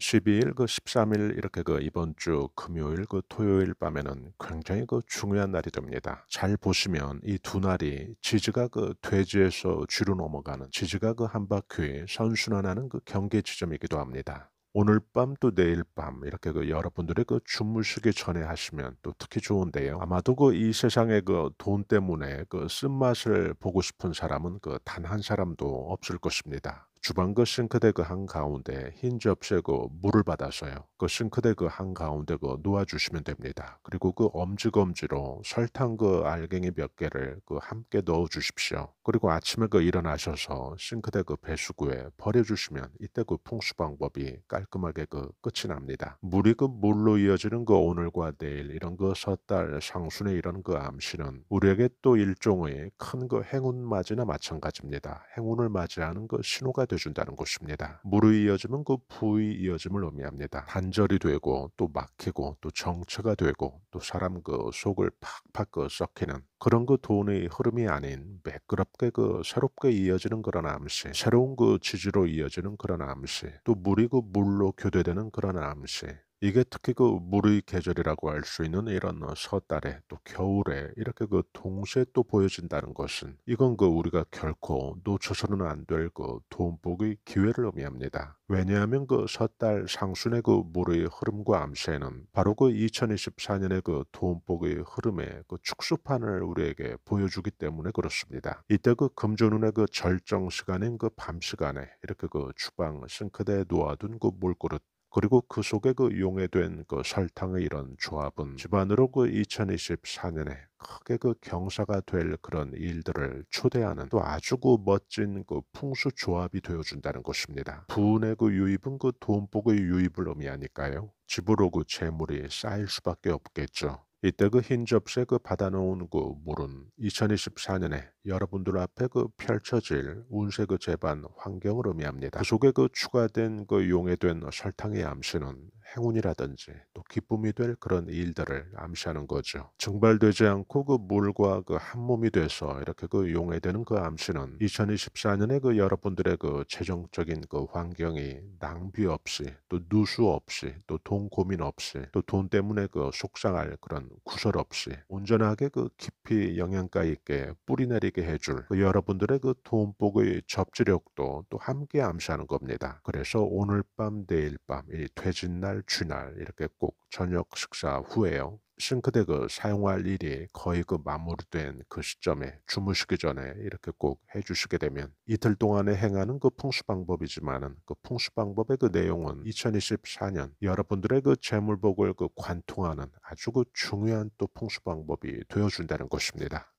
12일, 그 13일 이렇게 그 이번 주 금요일, 그 토요일 밤에는 굉장히 그 중요한 날이 됩니다. 잘 보시면 이 두 날이 지지가 그 돼지에서 쥐로 넘어가는 지지가 그한 바퀴 선순환하는 그 경계 지점이기도 합니다. 오늘 밤 또 내일 밤 이렇게 그 여러분들의 그 주무시기 전에 하시면 또 특히 좋은데요. 아마도 그 이 세상의 그 돈 때문에 그 쓴맛을 보고 싶은 사람은 그 단 한 사람도 없을 것입니다. 주방과 싱크대 그 한 가운데 흰 접시고 물을 받아서요그 싱크대 그 한 가운데 그 놓아주시면 됩니다. 그리고 그 엄지검지로 설탕 그 알갱이 몇 개를 그 함께 넣어 주십시오. 그리고 아침에 그 일어나셔서 싱크대 그 배수구에 버려주시면 이때 그 풍수 방법이 깔끔하게 그 끝이 납니다. 물이 그 물로 이어지는 그 오늘과 내일 이런 그 섣달 상순의 이런 그 암시는 우리에게 또 일종의 큰 그 행운 맞이나 마찬가지입니다. 행운을 맞이하는 그 신호가 돼준다는 것입니다. 물의 이어짐은 그 부의 이어짐을 의미합니다. 단절이 되고 또 막히고 또 정체가 되고 또 사람 그 속을 팍팍 그 썩히는 그런 그 돈의 흐름이 아닌 매끄럽게 그 새롭게 이어지는 그런 암시, 새로운 그 지지로 이어지는 그런 암시, 또 물이 그 물로 교대되는 그런 암시, 이게 특히 그 물의 계절이라고 할 수 있는 이런 서달에 어, 또 겨울에 이렇게 그 동시에 또 보여진다는 것은 이건 그 우리가 결코 놓쳐서는 안 될그 돈복의 기회를 의미합니다. 왜냐하면 그서달 상순의 그 물의 흐름과 암세는 바로 그 2024년의 그 돈복의 흐름의 그 축소판을 우리에게 보여주기 때문에 그렇습니다. 이때 그 금조눈의 그 절정 시간인 그 밤 시간에 이렇게 그 주방 싱크대에 놓아둔 그 물그릇 그리고 그 속에 그 용해된 그 설탕의 이런 조합은 집안으로 그 2024년에 크게 그 경사가 될 그런 일들을 초대하는 또 아주 그 멋진 그 풍수 조합이 되어준다는 것입니다. 부은의 그 유입은 그 돈복의 유입을 의미하니까요. 집으로 그 재물이 쌓일 수밖에 없겠죠. 이때 그 흰 접시에 그 받아놓은 그 물은 2024년에 여러분들 앞에 그 펼쳐질 운세 그 재반 환경을 의미합니다. 그 속에 그 추가된 그 용해된 설탕의 암시는 행운이라든지 또 기쁨이 될 그런 일들을 암시하는 거죠. 증발되지 않고 그 물과 그 한 몸이 돼서 이렇게 그 용해되는 그 암시는 2024년에 그 여러분들의 그 재정적인 그 환경이 낭비 없이 또 누수 없이 또 돈 고민 없이 또 돈 때문에 그 속상할 그런 구설 없이 온전하게 그 깊이 영양가 있게 뿌리 내리게 해줄 그 여러분들의 그 돈복의 접지력도 또 함께 암시하는 겁니다. 그래서 오늘 밤 내일 밤 이 퇴진 날 주날 이렇게 꼭 저녁 식사 후에요. 싱크대 그 사용할 일이 거의 그 마무리된 그 시점에 주무시기 전에 이렇게 꼭 해주시게 되면 이틀 동안에 행하는 그 풍수 방법이지만은 그 풍수 방법의 그 내용은 2024년 여러분들의 그 재물복을 그 관통하는 아주 그 중요한 또 풍수 방법이 되어준다는 것입니다.